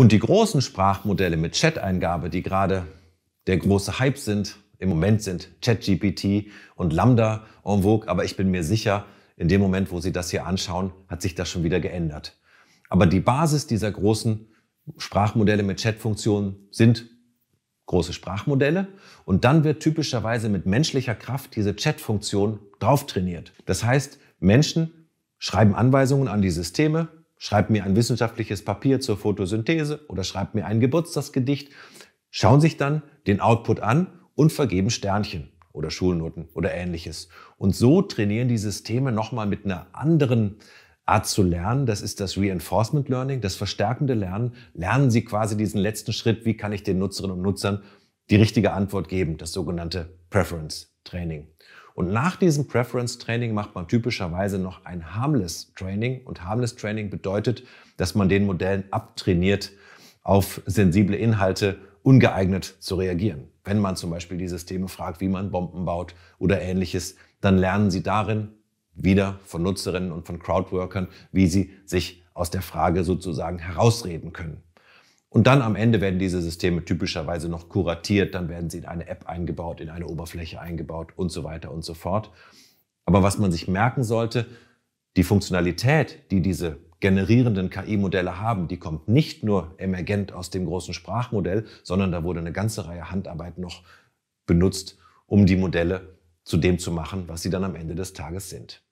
Und die großen Sprachmodelle mit Chat-Eingabe, die gerade der große Hype sind, im Moment sind ChatGPT und Lambda en vogue, aber ich bin mir sicher, in dem Moment, wo Sie das hier anschauen, hat sich das schon wieder geändert. Aber die Basis dieser großen Sprachmodelle mit Chatfunktionen sind große Sprachmodelle und dann wird typischerweise mit menschlicher Kraft diese Chatfunktion drauf trainiert. Das heißt, Menschen schreiben Anweisungen an die Systeme, Schreibt mir ein wissenschaftliches Papier zur Photosynthese oder schreibt mir ein Geburtstagsgedicht, schauen sich dann den Output an und vergeben Sternchen oder Schulnoten oder ähnliches. Und so trainieren die Systeme nochmal mit einer anderen Art zu lernen. Das ist das Reinforcement Learning, das verstärkende Lernen. Lernen Sie quasi diesen letzten Schritt, wie kann ich den Nutzerinnen und Nutzern die richtige Antwort geben, das sogenannte Preference Training. Und nach diesem Preference Training macht man typischerweise noch ein Harmless Training. Und Harmless Training bedeutet, dass man den Modellen abtrainiert, auf sensible Inhalte ungeeignet zu reagieren. Wenn man zum Beispiel die Systeme fragt, wie man Bomben baut oder ähnliches, dann lernen sie darin wieder von Nutzerinnen und von Crowdworkern, wie sie sich aus der Frage sozusagen herausreden können. Und dann am Ende werden diese Systeme typischerweise noch kuratiert, dann werden sie in eine App eingebaut, in eine Oberfläche eingebaut und so weiter und so fort. Aber was man sich merken sollte, die Funktionalität, die diese generierenden KI-Modelle haben, die kommt nicht nur emergent aus dem großen Sprachmodell, sondern da wurde eine ganze Reihe Handarbeit noch benutzt, um die Modelle zu dem zu machen, was sie dann am Ende des Tages sind.